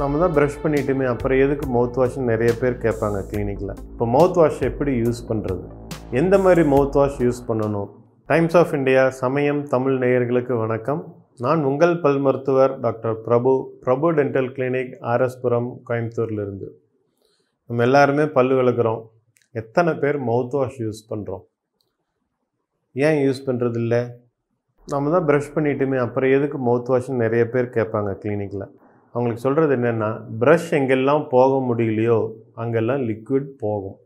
நம்ம தான் ப்ரஷ் பண்ணிட்டுமே அப்புறம் எதுக்கு மவுத் வாஷ்னு நிறைய பேர் கேட்பாங்க கிளினிக்கில் இப்போ மவுத் வாஷ் எப்படி யூஸ் பண்ணுறது எந்த மாதிரி மவுத் வாஷ் யூஸ் பண்ணணும் Times of India Samayam Tamil நேயர்களுக்கு வணக்கம் நான் உங்கள் பல் மருத்துவர் doctor Prabhu Prabhu dental clinic RS Puram கோயம்புத்தூர்லேருந்து நம்ம எல்லாருமே பல் விளக்குறோம் எத்தனை பேர் மவுத் வாஷ் யூஸ் பண்ணுறோம் ஏன் யூஸ் பண்ணுறதில்ல நம்ம தான் ப்ரஷ் பண்ணிட்டுமே அப்புறம் எதுக்கு மவுத் வாஷ்னு நிறைய பேர் கேட்பாங்க கிளினிக்கில் அவங்களுக்கு சொல்கிறது என்னென்னா ப்ரஷ் எங்கெல்லாம் போக முடியலையோ அங்கெல்லாம் லிக்விட் போகும்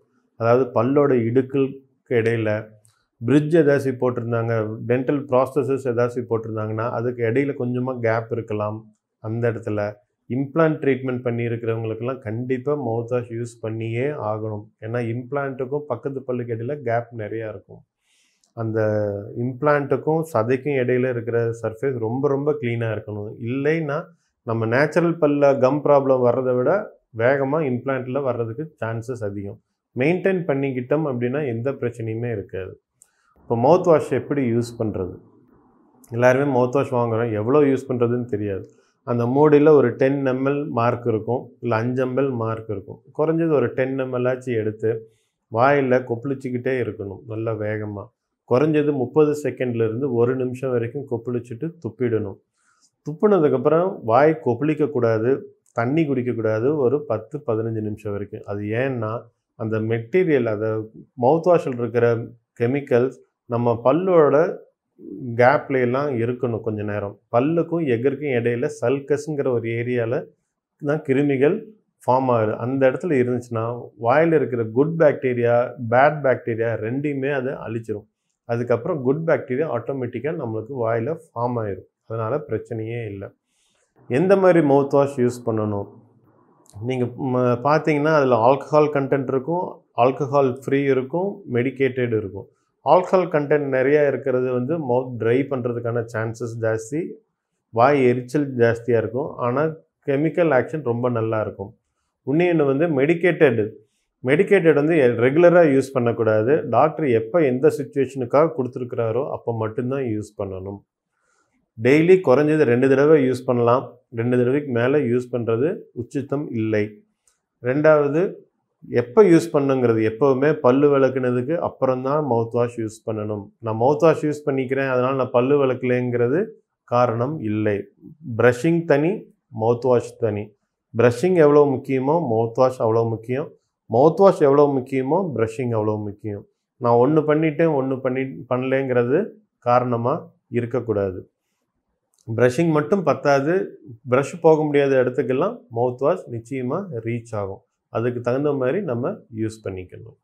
அதாவது பல்லோட இடுக்கலுக்கு இடையில் பிரிட்ஜ் ஏதாச்சும் போட்டிருந்தாங்க டென்டல் ப்ராசஸஸ் ஏதாச்சும் போட்டிருந்தாங்கன்னா அதுக்கு இடையில கொஞ்சமாக கேப் இருக்கலாம் அந்த இடத்துல இம்ப்ளான்ட் ட்ரீட்மெண்ட் பண்ணியிருக்கிறவங்களுக்கெல்லாம் கண்டிப்பாக மவுத் வாஷ் யூஸ் பண்ணியே ஆகணும் ஏன்னா இம்ப்ளான்ட்டுக்கும் பக்கத்து பல்லுக்கு இடையில கேப் நிறையா இருக்கும் அந்த இம்ப்ளான்ட்டுக்கும் சதைக்கும் இடையில இருக்கிற சர்ஃபேஸ் ரொம்ப ரொம்ப க்ளீனாக இருக்கணும் இல்லைன்னா நம்ம நேச்சுரல் பல்ல கம் ப்ராப்ளம் வர்றதை விட வேகமாக இம்ப்ளாண்ட்டில் வர்றதுக்கு சான்சஸ் அதிகம் மெயின்டைன் பண்ணிக்கிட்டோம் அப்படின்னா எந்த பிரச்சனையுமே இருக்காது இப்போ மவுத் வாஷ் எப்படி யூஸ் பண்ணுறது எல்லாருமே மவுத் வாஷ் வாங்குகிறோம் எவ்வளோ யூஸ் பண்ணுறதுன்னு தெரியாது அந்த மூடியில் ஒரு டென் எம்எல் மார்க் இருக்கும் இல்லை அஞ்சு எம்எல் மார்க் இருக்கும் குறைஞ்சது ஒரு டென் எம்எல்லாச்சும் எடுத்து வாயில் கொப்பளிச்சிக்கிட்டே இருக்கணும் நல்லா வேகமாக குறைஞ்சது முப்பது செகண்ட்லேருந்து ஒரு நிமிஷம் வரைக்கும் கொப்பளிச்சுட்டு துப்பிடணும் துப்புனதுக்கப்புறம் வாய் கொப்பளிக்கக்கூடாது தண்ணி குடிக்கக்கூடாது ஒரு பத்து பதினஞ்சு நிமிஷம் வரைக்கும் அது ஏன்னா அந்த மெட்டீரியல் அதை மவுத் வாஷில் இருக்கிற கெமிக்கல்ஸ் நம்ம பல்லோட கேப்ல எல்லாம் இருக்கணும் கொஞ்ச நேரம் பல்லுக்கும் எகருக்கும் இடையில சல்கஸ்ங்கிற ஒரு ஏரியாவில் தான் கிருமிகள் ஃபார்ம் ஆகுது அந்த இடத்துல இருந்துச்சுன்னா வாயில் இருக்கிற குட் பாக்டீரியா பேட் பாக்டீரியா ரெண்டையுமே அதை அழிச்சிரும் அதுக்கப்புறம் குட் பாக்டீரியா ஆட்டோமேட்டிக்காக நம்மளுக்கு வாயில் ஃபார்ம் ஆயிரும் அதனால் பிரச்சனையே இல்லை எந்த மாதிரி மவுத் வாஷ் யூஸ் பண்ணணும் நீங்கள் பார்த்தீங்கன்னா அதில் ஆல்கஹால் கண்டென்ட் இருக்கும் ஆல்கஹால் ஃப்ரீ இருக்கும் மெடிக்கேட்டட் இருக்கும் ஆல்கஹால் கண்டென்ட் நிறையா இருக்கிறது வந்து மவுத் ட்ரை பண்ணுறதுக்கான சான்சஸ் ஜாஸ்தி வாய் எரிச்சல் ஜாஸ்தியாக இருக்கும் ஆனால் கெமிக்கல் ஆக்ஷன் ரொம்ப நல்லா இருக்கும் இன்னொன்று வந்து மெடிக்கேட்டடு மெடிக்கேட்டட் வந்து ரெகுலராக யூஸ் பண்ணக்கூடாது டாக்டர் எப்போ எந்த சுச்சுவேஷனுக்காக கொடுத்துருக்குறாரோ அப்போ மட்டும்தான் யூஸ் பண்ணணும் டெய்லி குறைஞ்சது ரெண்டு தடவை யூஸ் பண்ணலாம் ரெண்டு தடவைக்கு மேலே யூஸ் பண்ணுறது உச்சித்தம் இல்லை ரெண்டாவது எப்போ யூஸ் பண்ணுங்கிறது எப்போவுமே பல்லு விளக்குனதுக்கு அப்புறம்தான் மவுத் வாஷ் யூஸ் பண்ணணும் நான் மவுத் வாஷ் யூஸ் பண்ணிக்கிறேன் அதனால் நான் பல்லு விளக்கலைங்கிறது காரணம் இல்லை ப்ரஷிங் தனி மவுத் வாஷ் தனி ப்ரஷிங் எவ்வளோ முக்கியமோ மவுத் வாஷ் அவ்வளோ முக்கியம் மவுத் வாஷ் எவ்வளோ முக்கியமோ ப்ரஷிங் அவ்வளோ முக்கியம் நான் ஒன்று பண்ணிட்டேன் ஒன்று பண்ணி பண்ணலேங்கிறது காரணமாக இருக்கக்கூடாது ப்ரஷிங் மட்டும் பத்தாது ப்ரஷ் போக முடியாத இடத்துக்கெல்லாம் மவுத் வாஷ் நிச்சயமாக ரீச் ஆகும் அதுக்கு தகுந்த மாதிரி நம்ம யூஸ் பண்ணிக்கணும்